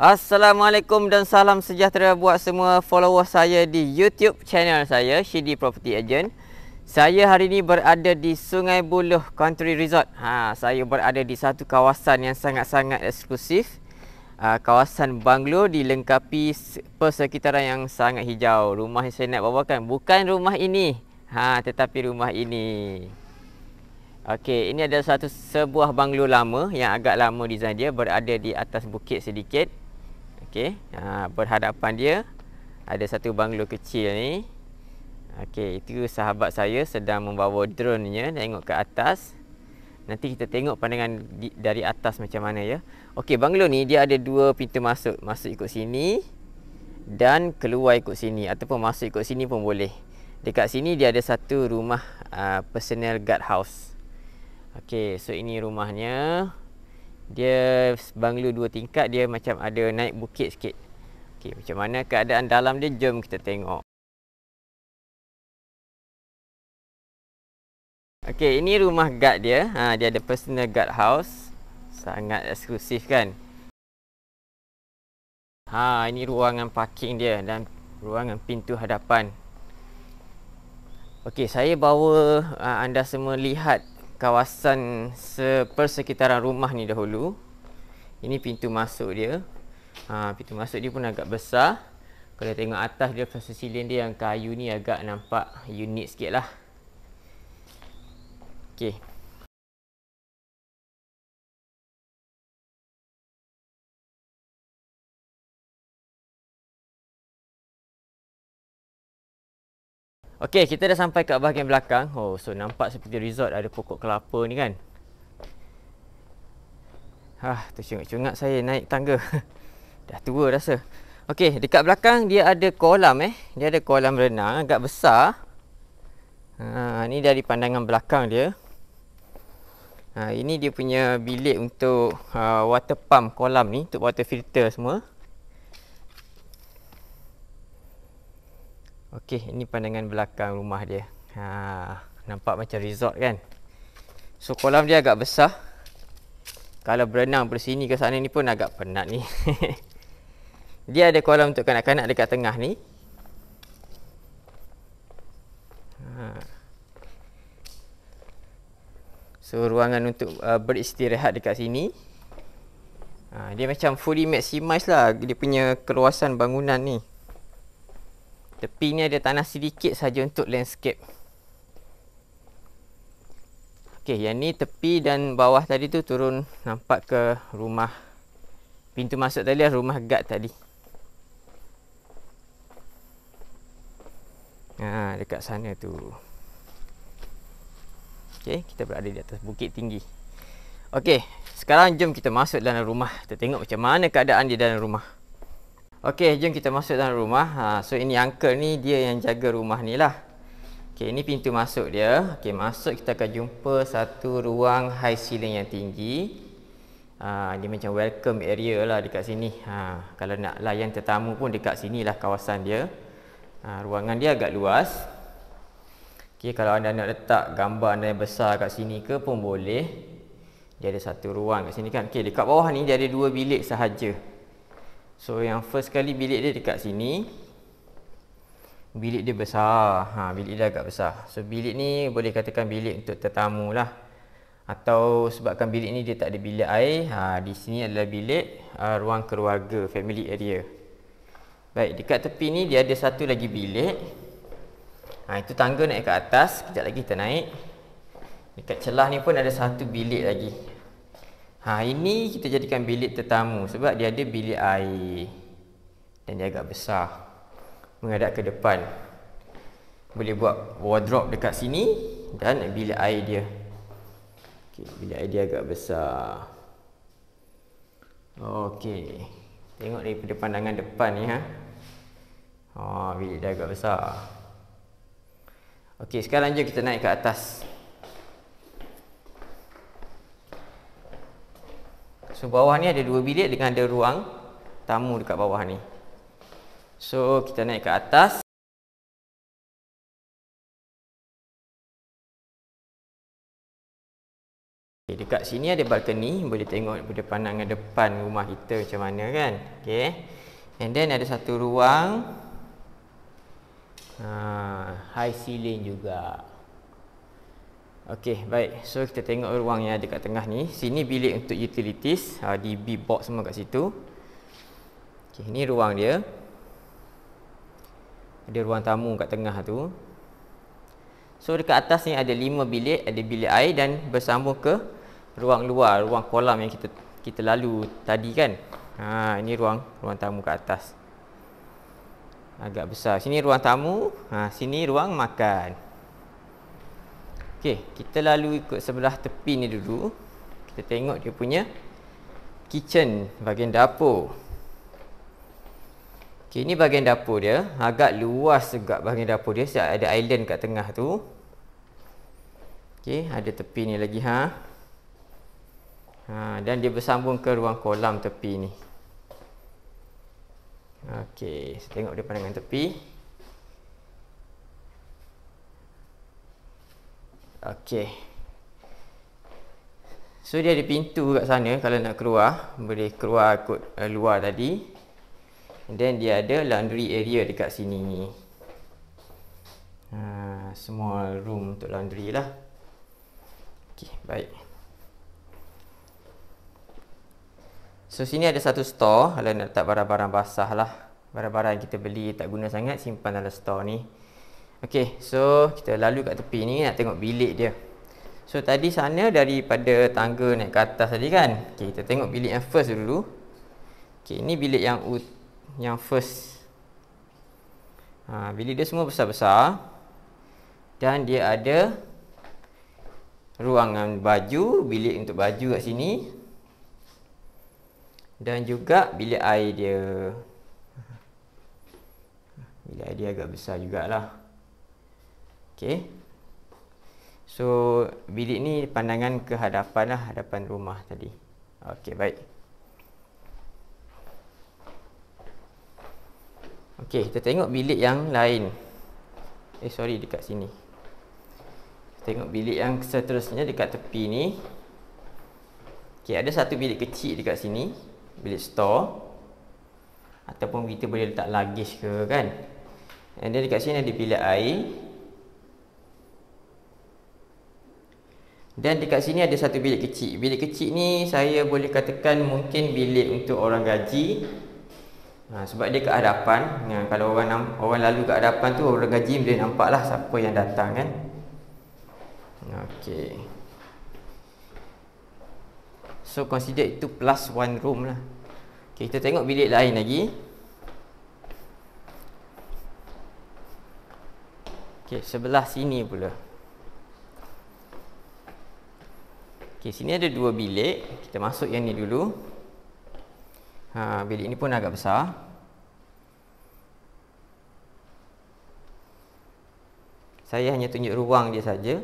Assalamualaikum dan salam sejahtera buat semua follower saya di YouTube channel saya Shidi Property Agent. Saya hari ini berada di Sungai Buloh Country Resort. Ha, saya berada di satu kawasan yang sangat-sangat eksklusif. Ha, kawasan banglo dilengkapi persekitaran yang sangat hijau. Rumah yang saya nak bawakan bukan rumah ini. Ha, tetapi rumah ini. Okey, ini adalah satu sebuah banglo lama yang agak lama design dia berada di atas bukit sedikit. Okey, ha, berhadapan dia ada satu banglo kecil ni. Okey, itu sahabat saya sedang membawa drone-nya tengok ke atas. Nanti kita tengok pandangan di, dari atas macam mana ya. Okey, banglo ni dia ada dua pintu masuk. Masuk ikut sini dan keluar ikut sini ataupun masuk ikut sini pun boleh. Dekat sini dia ada satu rumah uh, personal guard house. Okey, so ini rumahnya dia banglo dua tingkat dia macam ada naik bukit sikit. Okey, macam mana keadaan dalam dia? Jom kita tengok. Okey, ini rumah guard dia. Ha, dia ada personal guard house. Sangat eksklusif kan? Ha, ini ruangan parking dia dan ruangan pintu hadapan. Okey, saya bawa uh, anda semua lihat kawasan sepersekitaran rumah ni dahulu ini pintu masuk dia ha, pintu masuk dia pun agak besar kalau tengok atas dia kasus silin dia yang kayu ni agak nampak unik sikit lah Okay, Okey, kita dah sampai kat bahagian belakang. Oh, so nampak seperti resort ada pokok kelapa ni kan. Hah, cungak-cungak saya naik tangga. dah tua rasa. Okey, dekat belakang dia ada kolam eh. Dia ada kolam renang agak besar. Ha, ni dari pandangan belakang dia. Ha, ini dia punya bilik untuk uh, water pump kolam ni. Untuk water filter semua. Okey, ini pandangan belakang rumah dia. Ha, nampak macam resort kan. So kolam dia agak besar. Kalau berenang dari sini ke sana ni pun agak penat ni. dia ada kolam untuk kanak-kanak dekat tengah ni. Ha. So ruangan untuk uh, beristirahat dekat sini. Ha, dia macam fully maximize lah dia punya keluasan bangunan ni. Tepi ni ada tanah sedikit saja untuk landscape. Okey, yang ni tepi dan bawah tadi tu turun nampak ke rumah. Pintu masuk tadi lah rumah guard tadi. Ha, dekat sana tu. Okey, kita berada di atas bukit tinggi. Okey, sekarang jom kita masuk dalam rumah. Kita tengok macam mana keadaan di dalam rumah. Okey, jom kita masuk dalam rumah. Ha, so ini uncle ni dia yang jaga rumah ni lah. Okey, ini pintu masuk dia. Okey, masuk kita akan jumpa satu ruang high ceiling yang tinggi. Ha, dia macam welcome area lah dekat sini. Ha, kalau nak layan tetamu pun dekat sini lah kawasan dia. Ha, ruangan dia agak luas. Okey, kalau anda nak letak gambar anda yang besar kat sini ke pun boleh. Dia ada satu ruang kat sini kan. Okey, dekat bawah ni dia ada dua bilik sahaja. So yang first kali bilik dia dekat sini. Bilik dia besar. Ha, bilik dia agak besar. So bilik ni boleh katakan bilik untuk tetamu lah. Atau sebabkan bilik ni dia tak ada bilik air. Ha, di sini adalah bilik uh, ruang keluarga, family area. Baik, dekat tepi ni dia ada satu lagi bilik. Ha, itu tangga naik ke atas. Kejap lagi kita naik. Dekat celah ni pun ada satu bilik lagi. Ha, ini kita jadikan bilik tetamu sebab dia ada bilik air dan dia agak besar menghadap ke depan boleh buat wardrobe dekat sini dan bilik air dia okay, bilik air dia agak besar ok tengok daripada pandangan depan ni ha. oh, bilik dia agak besar ok sekarang je kita naik ke atas So bawah ni ada dua bilik dengan ada ruang tamu dekat bawah ni. So kita naik ke atas. Okay, dekat sini ada balkoni boleh tengok daripada pandangan depan rumah kita macam mana kan. Okay. And then ada satu ruang. Ha, high ceiling juga. Okey, baik. So kita tengok ruang yang ada kat tengah ni. Sini bilik untuk utilities, ha, di B box semua kat situ. Okey, ni ruang dia. Ada ruang tamu kat tengah tu. So dekat atas ni ada 5 bilik, ada bilik air dan bersambung ke ruang luar, ruang kolam yang kita kita lalu tadi kan. Ha, ini ruang ruang tamu kat atas. Agak besar. Sini ruang tamu, ha, sini ruang makan. Okey, kita lalu ikut sebelah tepi ni dulu. Kita tengok dia punya kitchen, bahagian dapur. Okey, ni bahagian dapur dia. Agak luas juga bahagian dapur dia. Siap ada island kat tengah tu. Okey, ada tepi ni lagi ha. Ha, dan dia bersambung ke ruang kolam tepi ni. Okey, saya tengok dia pandangan tepi. Okey. So dia ada pintu kat sana kalau nak keluar, boleh keluar ikut uh, luar tadi. And then dia ada laundry area dekat sini. Ha, semua room untuk laundry lah. Okey, baik. So sini ada satu store kalau nak letak barang-barang basah lah. Barang-barang kita beli tak guna sangat simpan dalam store ni ok so kita lalu kat tepi ni nak tengok bilik dia so tadi sana daripada tangga naik ke atas tadi kan ok kita tengok bilik yang first dulu ok ni bilik yang yang first ha, bilik dia semua besar-besar dan dia ada ruangan baju, bilik untuk baju kat sini dan juga bilik air dia bilik air dia agak besar jugalah Okey. So bilik ni pandangan ke hadapan lah, hadapan rumah tadi. Okey, baik. Okey, kita tengok bilik yang lain. Eh sorry dekat sini. Tengok bilik yang seterusnya dekat tepi ni. Okey, ada satu bilik kecil dekat sini, bilik store. Ataupun kita boleh letak luggage ke kan. And then dekat sini ada bilik air, Dan dekat sini ada satu bilik kecil. Bilik kecil ni saya boleh katakan mungkin bilik untuk orang gaji. Ha, sebab dia ke hadapan. Ya, ha, kalau orang orang lalu ke hadapan tu orang gaji boleh nampak lah siapa yang datang kan. Okey. So consider itu plus one room lah. Okay, kita tengok bilik lain lagi. Okey, sebelah sini pula. Okey, sini ada dua bilik. Kita masuk yang ni dulu. Ha, bilik ni pun agak besar. Saya hanya tunjuk ruang dia saja.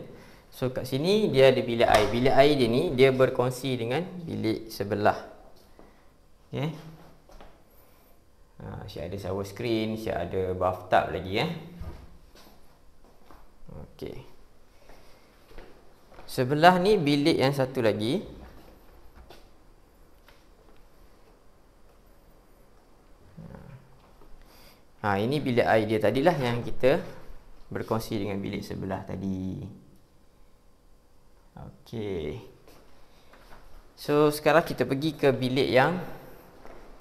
So kat sini dia ada bilik air. Bilik air dia ni dia berkongsi dengan bilik sebelah. Okey. Ha, siap ada shower screen, siap ada bathtub lagi eh. Okey. Sebelah ni bilik yang satu lagi ha, Ini bilik air dia lah yang kita Berkongsi dengan bilik sebelah tadi Okey. So sekarang kita pergi ke bilik yang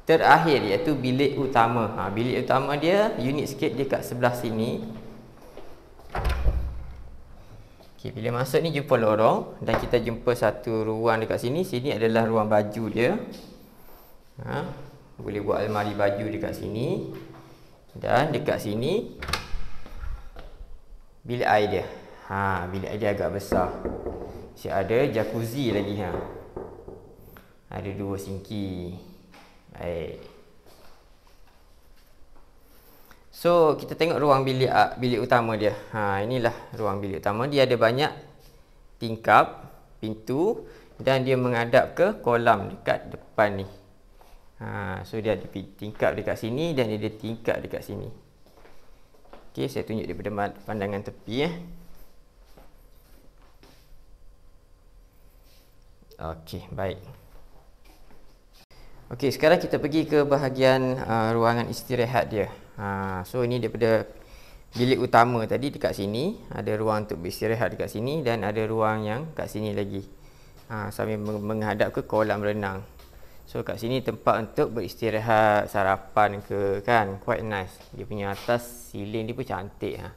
Terakhir iaitu bilik utama ha, Bilik utama dia unit sikit dia kat sebelah sini Okey, bila masuk ni jumpa lorong dan kita jumpa satu ruang dekat sini. Sini adalah ruang baju dia. Ha, boleh buat almari baju dekat sini. Dan dekat sini bilik air dia. Ha, bilik air dia agak besar. Si ada jacuzzi lagi ha. Ada dua sinki. Baik. So kita tengok ruang bilik ah, bilik utama dia. Ha inilah ruang bilik utama. Dia ada banyak tingkap, pintu dan dia menghadap ke kolam dekat depan ni. Ha so dia ada tingkap dekat sini dan dia ada tingkap dekat sini. Okey, saya tunjuk daripada pandangan tepi eh. Okey, baik. Okey, sekarang kita pergi ke bahagian uh, ruangan istirahat dia ha, So ini daripada bilik utama tadi dekat sini Ada ruang untuk beristirahat dekat sini Dan ada ruang yang kat sini lagi ha, Sambil menghadap ke kolam renang So kat sini tempat untuk beristirahat sarapan ke kan Quite nice Dia punya atas siling dia pun cantik ha.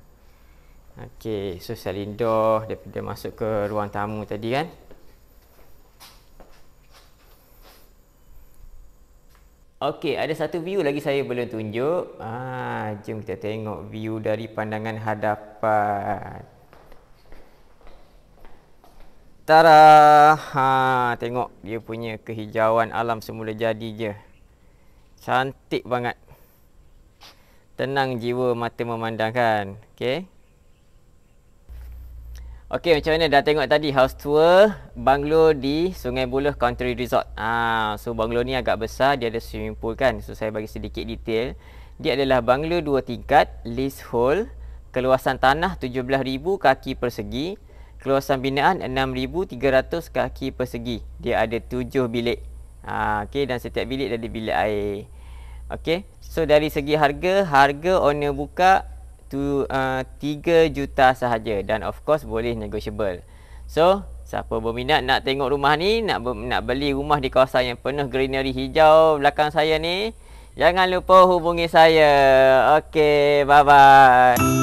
Okay so selindor daripada masuk ke ruang tamu tadi kan Okey, ada satu view lagi saya belum tunjuk. Ah, jom kita tengok view dari pandangan hadapan. Tara, ha, tengok dia punya kehijauan alam semula jadi je. Cantik banget. Tenang jiwa mata memandangkan. Okey. Okey macam mana dah tengok tadi house tour banglo di Sungai Buloh Country Resort. Ah so banglo ni agak besar, dia ada swimming pool kan. So saya bagi sedikit detail. Dia adalah banglo dua tingkat leasehold, keluasan tanah 17000 kaki persegi, keluasan binaan 6300 kaki persegi. Dia ada 7 bilik. Ah okey dan setiap bilik ada bilik air. Okey. So dari segi harga, harga owner buka tu, uh, 3 juta sahaja dan of course boleh negotiable. So, siapa berminat nak tengok rumah ni, nak nak beli rumah di kawasan yang penuh greenery hijau belakang saya ni, jangan lupa hubungi saya. Okay, bye-bye.